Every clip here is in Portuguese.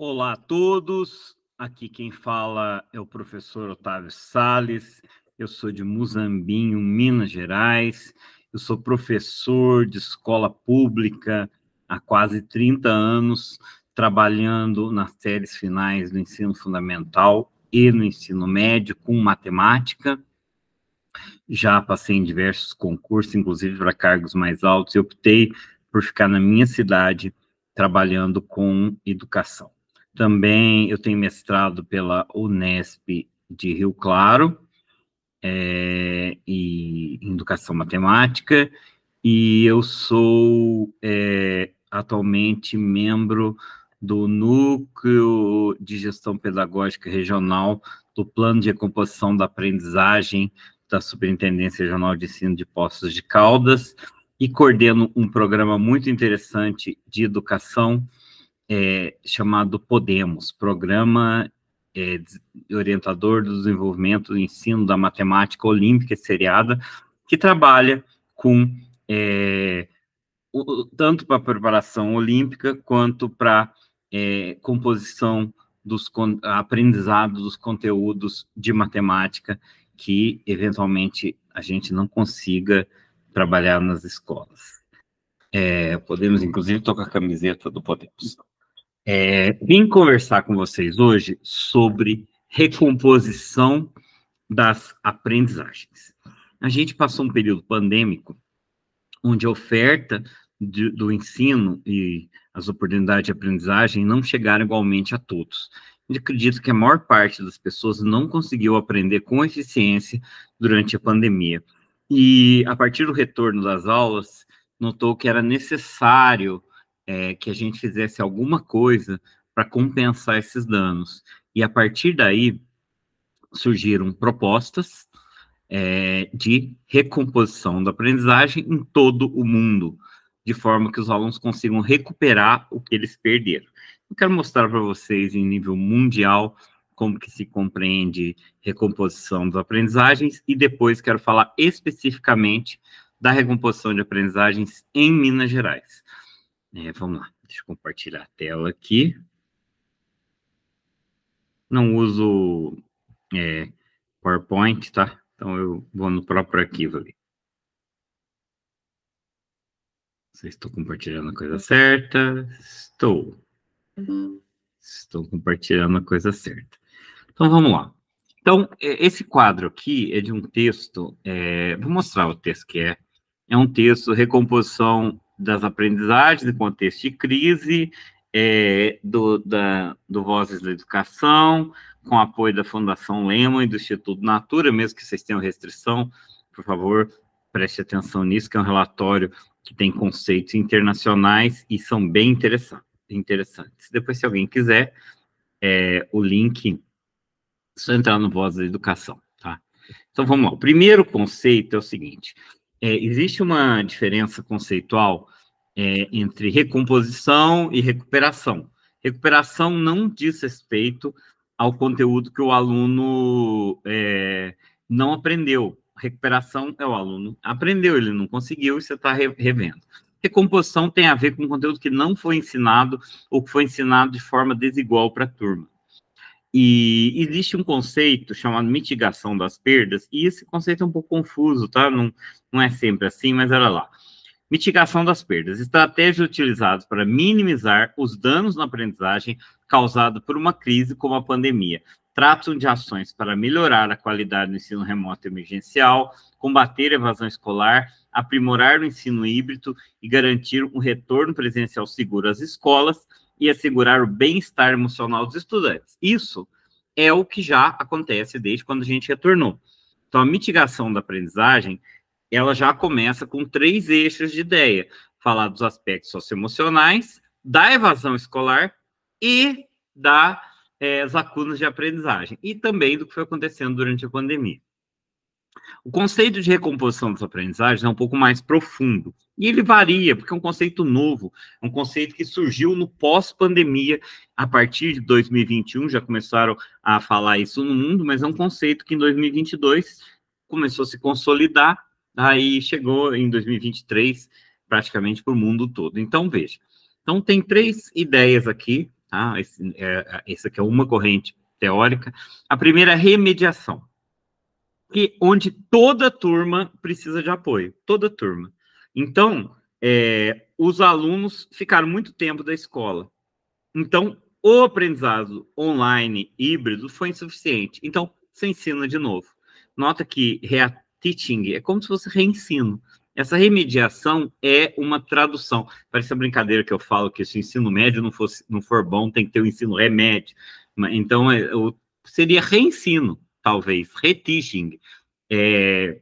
Olá a todos. Aqui quem fala é o professor Otávio Sales. Eu sou de Muzambinho, Minas Gerais. Eu sou professor de escola pública há quase 30 anos, trabalhando nas séries finais do ensino fundamental e no ensino médio com matemática. Já passei em diversos concursos, inclusive para cargos mais altos, e optei por ficar na minha cidade trabalhando com educação. Também eu tenho mestrado pela Unesp de Rio Claro, é, e, em Educação Matemática, e eu sou é, atualmente membro do Núcleo de Gestão Pedagógica Regional do Plano de Recomposição da Aprendizagem da Superintendência Regional de Ensino de Poços de Caldas e coordeno um programa muito interessante de educação é, chamado Podemos, Programa é, Orientador do Desenvolvimento do Ensino da Matemática Olímpica Seriada, que trabalha com é, o, tanto para a preparação olímpica quanto para é, composição dos aprendizados aprendizado dos conteúdos de matemática que eventualmente a gente não consiga trabalhar nas escolas. É, podemos, inclusive, tocar a camiseta do Podemos. É, vim conversar com vocês hoje sobre recomposição das aprendizagens. A gente passou um período pandêmico onde a oferta de, do ensino e as oportunidades de aprendizagem não chegaram igualmente a todos. Eu acredito que a maior parte das pessoas não conseguiu aprender com eficiência durante a pandemia. E a partir do retorno das aulas, notou que era necessário é, que a gente fizesse alguma coisa para compensar esses danos. E a partir daí surgiram propostas é, de recomposição da aprendizagem em todo o mundo, de forma que os alunos consigam recuperar o que eles perderam. Eu quero mostrar para vocês em nível mundial como que se compreende recomposição das aprendizagens e depois quero falar especificamente da recomposição de aprendizagens em Minas Gerais. É, vamos lá, deixa eu compartilhar a tela aqui. Não uso é, PowerPoint, tá? Então eu vou no próprio arquivo ali. Não sei se estou compartilhando a coisa certa. Estou. Estou compartilhando a coisa certa. Então vamos lá. Então, é, esse quadro aqui é de um texto. É, vou mostrar o texto que é. É um texto, recomposição das aprendizagens, em contexto de crise, é, do, da, do Vozes da Educação, com apoio da Fundação Lema e do Instituto Natura, mesmo que vocês tenham restrição, por favor, preste atenção nisso, que é um relatório que tem conceitos internacionais e são bem interessantes. interessantes. Depois, se alguém quiser, é, o link, é só entrar no Voz da Educação, tá? Então, vamos lá. O primeiro conceito é o seguinte, é, existe uma diferença conceitual é, entre recomposição e recuperação. Recuperação não diz respeito ao conteúdo que o aluno é, não aprendeu. Recuperação é o aluno aprendeu, ele não conseguiu e você está revendo. Recomposição tem a ver com conteúdo que não foi ensinado ou que foi ensinado de forma desigual para a turma. E existe um conceito chamado mitigação das perdas, e esse conceito é um pouco confuso, tá? Não, não é sempre assim, mas olha lá. Mitigação das perdas. Estratégias utilizadas para minimizar os danos na aprendizagem causados por uma crise como a pandemia. Tratam de ações para melhorar a qualidade do ensino remoto emergencial, combater a evasão escolar, aprimorar o ensino híbrido e garantir um retorno presencial seguro às escolas e assegurar o bem-estar emocional dos estudantes. Isso é o que já acontece desde quando a gente retornou. Então, a mitigação da aprendizagem, ela já começa com três eixos de ideia. Falar dos aspectos socioemocionais, da evasão escolar e da é, lacunas de aprendizagem e também do que foi acontecendo durante a pandemia. O conceito de recomposição das aprendizagens é um pouco mais profundo. E ele varia, porque é um conceito novo, é um conceito que surgiu no pós-pandemia. A partir de 2021 já começaram a falar isso no mundo, mas é um conceito que em 2022 começou a se consolidar, aí chegou em 2023 praticamente para o mundo todo. Então, veja. Então, tem três ideias aqui, tá? Esse, é, essa aqui é uma corrente teórica. A primeira é remediação, que onde toda turma precisa de apoio, toda turma. Então, é, os alunos ficaram muito tempo da escola. Então, o aprendizado online híbrido foi insuficiente. Então, você ensina de novo. Nota que re-teaching é como se fosse reensino. Essa remediação é uma tradução. Parece a brincadeira que eu falo que se o ensino médio não, fosse, não for bom, tem que ter o um ensino remédio. Então, eu, é, seria reensino, talvez, reteaching. É,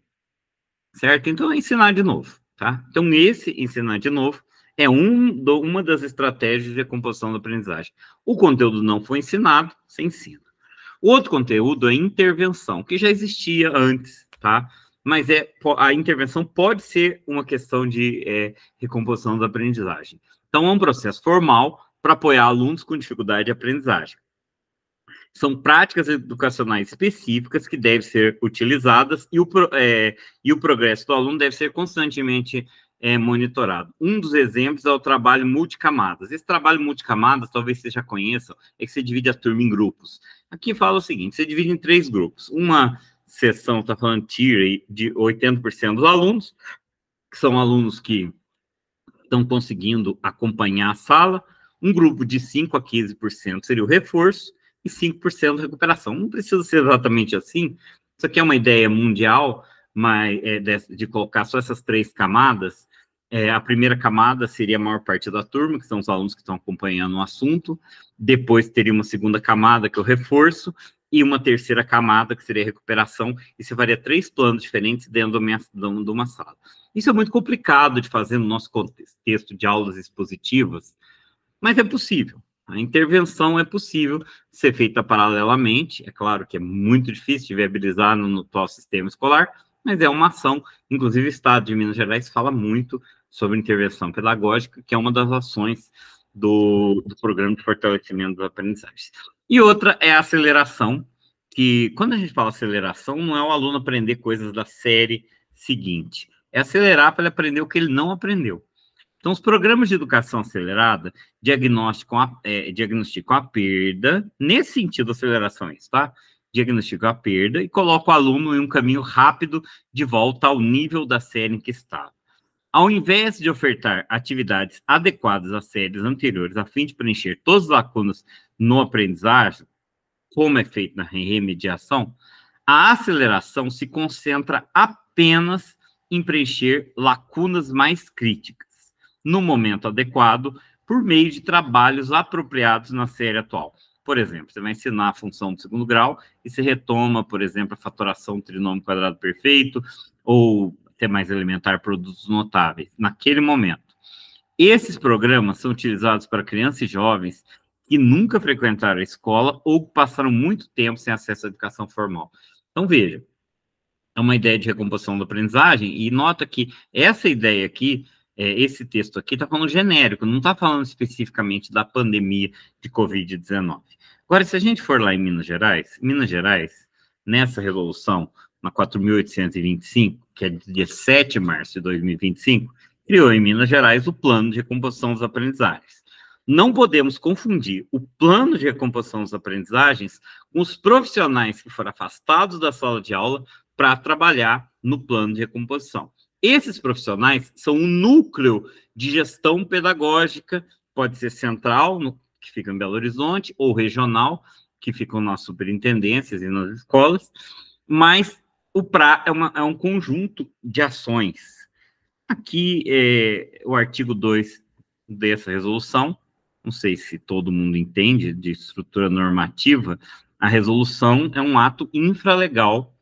certo? Então, é ensinar de novo. Tá? Então, esse ensinar de novo é um do, uma das estratégias de composição da aprendizagem. O conteúdo não foi ensinado, você ensina. O outro conteúdo é intervenção, que já existia antes, tá? Mas é, a intervenção pode ser uma questão de é, recomposição da aprendizagem. Então, é um processo formal para apoiar alunos com dificuldade de aprendizagem são práticas educacionais específicas que devem ser utilizadas e o, é, e o progresso do aluno deve ser constantemente é, monitorado. Um dos exemplos é o trabalho multicamadas. Esse trabalho multicamadas, talvez vocês já conheçam, é que você divide a turma em grupos. Aqui fala o seguinte: você divide em três grupos. Uma sessão está falando theory de 80% dos alunos, que são alunos que estão conseguindo acompanhar a sala. Um grupo de 5 a 15% seria o reforço, e 5% de recuperação. Não precisa ser exatamente assim. Isso aqui é uma ideia mundial, mas é, de, de, colocar só essas três camadas. É, a primeira camada seria a maior parte da turma, que são os alunos que estão acompanhando o assunto. Depois teria uma segunda camada, que é o reforço, e uma terceira camada, que seria a recuperação, e você faria três planos diferentes dentro de uma sala. Isso é muito complicado de fazer no nosso contexto de aulas expositivas, mas é possível. A intervenção é possível ser feita paralelamente, é claro que é muito difícil de viabilizar no, no atual sistema escolar, mas é uma ação, inclusive o Estado de Minas Gerais fala muito sobre intervenção pedagógica, que é uma das ações do, do Programa de Fortalecimento das Aprendizagens. E outra é a aceleração, que quando a gente fala aceleração, não é o aluno aprender coisas da série seguinte, é acelerar para ele aprender o que ele não aprendeu. Então, os programas de educação acelerada diagnosticam a, é, diagnosticam a perda, nesse sentido, acelerações, tá? Diagnosticam a perda e colocam o aluno em um caminho rápido de volta ao nível da série em que estava. Ao invés de ofertar atividades adequadas às séries anteriores a fim de preencher todas as lacunas no aprendizagem, como é feito na remediação, a aceleração se concentra apenas em preencher lacunas mais críticas no momento adequado, por meio de trabalhos apropriados na série atual. Por exemplo, você vai ensinar a função do segundo grau e se retoma, por exemplo, a fatoração trinômio quadrado perfeito ou até mais elementar produtos notáveis, naquele momento. Esses programas são utilizados para crianças e jovens que nunca frequentaram a escola ou passaram muito tempo sem acesso à educação formal. Então, veja, é uma ideia de recomposição da aprendizagem, e nota que essa ideia aqui é, esse texto aqui está falando genérico, não está falando especificamente da pandemia de Covid-19. Agora, se a gente for lá em Minas Gerais, Minas Gerais, nessa resolução, na 4.825, que é de 7 de março de 2025, criou em Minas Gerais o Plano de Recomposição dos Aprendizagens. Não podemos confundir o plano de recomposição das aprendizagens com os profissionais que foram afastados da sala de aula para trabalhar no plano de recomposição. Esses profissionais são um núcleo de gestão pedagógica, pode ser central, no, que fica em Belo Horizonte, ou regional, que ficam nas superintendências e nas escolas, mas o PRA é, uma, é um conjunto de ações. Aqui, é, o artigo 2 dessa resolução, não sei se todo mundo entende de estrutura normativa, a resolução é um ato infralegal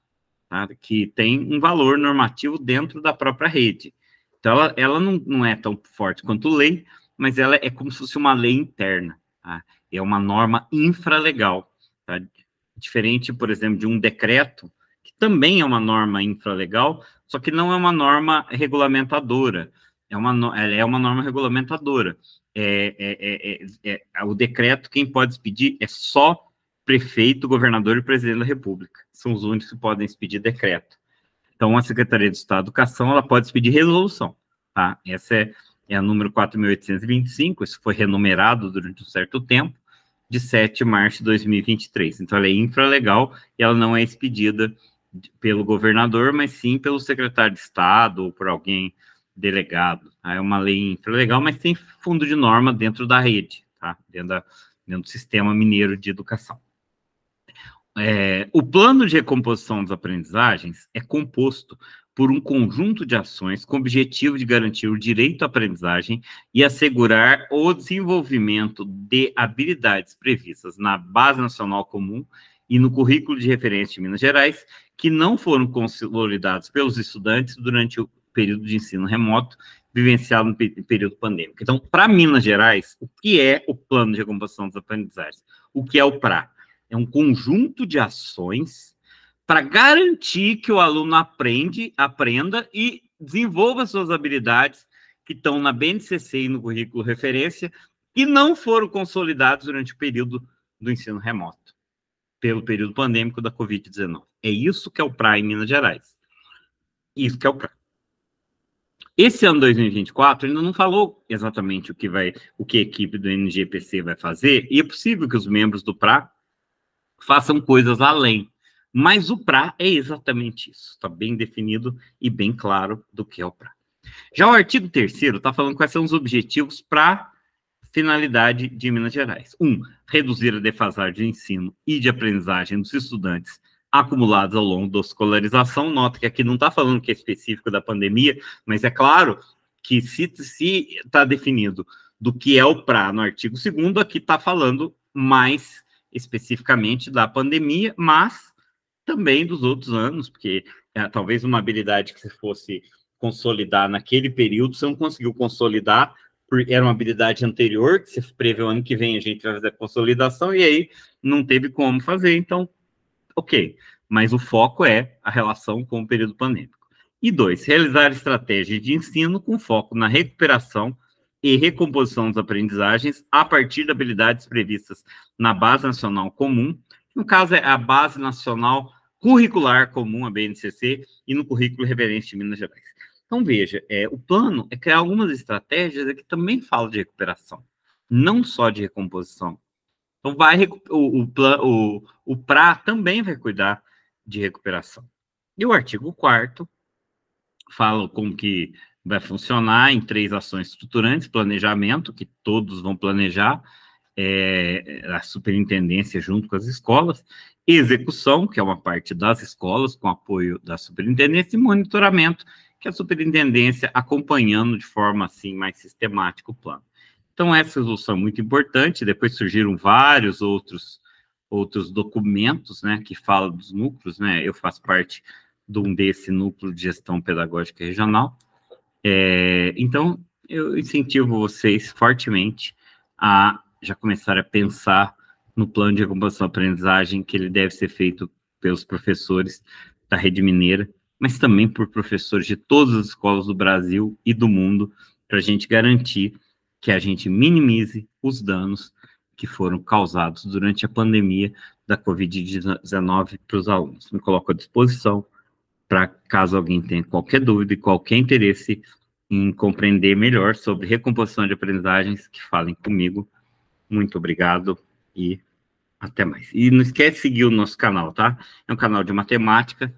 tá? que tem um valor normativo dentro da própria rede. Então, ela, ela não, não é tão forte quanto lei, mas ela é como se fosse uma lei interna. Tá? É uma norma infralegal. Tá? Diferente, por exemplo, de um decreto, que também é uma norma infralegal, só que não é uma norma regulamentadora. É uma, ela é uma norma regulamentadora. É, é, é, é, é, o decreto, quem pode pedir é só prefeito, governador e presidente da República. São os únicos que podem expedir decreto. Então, a Secretaria de Estado de Educação, ela pode expedir resolução, tá? Essa é, é a número 4.825, isso foi renumerado durante um certo tempo, de 7 de março de 2023. Então, ela é infralegal e ela não é expedida pelo governador, mas sim pelo secretário de Estado ou por alguém delegado. Tá? É uma lei infralegal, mas tem fundo de norma dentro da rede, tá? Dentro, da, dentro do sistema mineiro de educação é, o plano de recomposição das aprendizagens é composto por um conjunto de ações com o objetivo de garantir o direito à aprendizagem e assegurar o desenvolvimento de habilidades previstas na Base Nacional Comum e no Currículo de Referência de Minas Gerais, que não foram consolidados pelos estudantes durante o período de ensino remoto vivenciado no período pandêmico. Então, para Minas Gerais, o que é o Plano de Recomposição das Aprendizagens? O que é o PRA? é um conjunto de ações para garantir que o aluno aprende, aprenda e desenvolva suas habilidades que estão na BNCC e no currículo referência e não foram consolidados durante o período do ensino remoto, pelo período pandêmico da Covid-19. É isso que é o PRA em Minas Gerais. Isso que é o PRA. Esse ano 2024 ainda não falou exatamente o que vai, o que a equipe do NGPC vai fazer, e é possível que os membros do PRA façam coisas além. Mas o pra é exatamente isso, está bem definido e bem claro do que é o pra. Já o artigo 3 está falando quais são os objetivos para finalidade de Minas Gerais. Um, reduzir a defasagem de ensino e de aprendizagem dos estudantes acumulados ao longo da escolarização. Nota que aqui não está falando que é específico da pandemia, mas é claro que se está definido do que é o PRA no artigo 2 aqui está falando mais especificamente da pandemia, mas também dos outros anos, porque é, talvez uma habilidade que se fosse consolidar naquele período, você não conseguiu consolidar, porque era uma habilidade anterior, que você prevê o ano que vem a gente vai fazer a consolidação, e aí não teve como fazer, então, ok. Mas o foco é a relação com o período pandêmico. E dois, realizar estratégias de ensino com foco na recuperação e recomposição das aprendizagens a partir de habilidades previstas na Base Nacional Comum, no caso é a Base Nacional Curricular Comum, a BNCC, e no Currículo Referente de Minas Gerais. Então, veja, é, o plano é criar algumas estratégias que também falam de recuperação, não só de recomposição. Então, vai, o, o, plan, o, o PRA também vai cuidar de recuperação. E o artigo 4 fala como que vai funcionar em três ações estruturantes, planejamento, que todos vão planejar, é, a superintendência junto com as escolas, execução, que é uma parte das escolas, com apoio da superintendência, e monitoramento, que é a superintendência acompanhando de forma, assim, mais sistemática o plano. Então, essa resolução é muito importante, depois surgiram vários outros outros documentos, né, que falam dos núcleos, né, eu faço parte de um desse núcleo de gestão pedagógica regional, é, então, eu incentivo vocês fortemente a já começar a pensar no plano de recomposição aprendizagem que ele deve ser feito pelos professores da rede mineira, mas também por professores de todas as escolas do Brasil e do mundo, para a gente garantir que a gente minimize os danos que foram causados durante a pandemia da Covid-19 para os alunos. Me coloco à disposição para caso alguém tenha qualquer dúvida e qualquer interesse em compreender melhor sobre recomposição de aprendizagens, que falem comigo. Muito obrigado e até mais. E não esquece de seguir o nosso canal, tá? É um canal de matemática,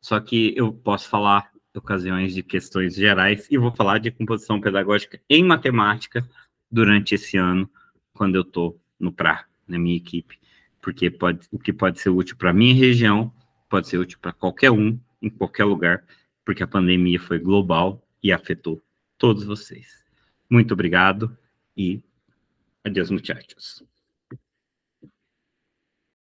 só que eu posso falar ocasiões de questões gerais e vou falar de composição pedagógica em matemática durante esse ano, quando eu estou no PRA, na minha equipe, porque pode, o que pode ser útil para a minha região pode ser útil para qualquer um em qualquer lugar, porque a pandemia foi global e afetou todos vocês. Muito obrigado e adeus, muchachos.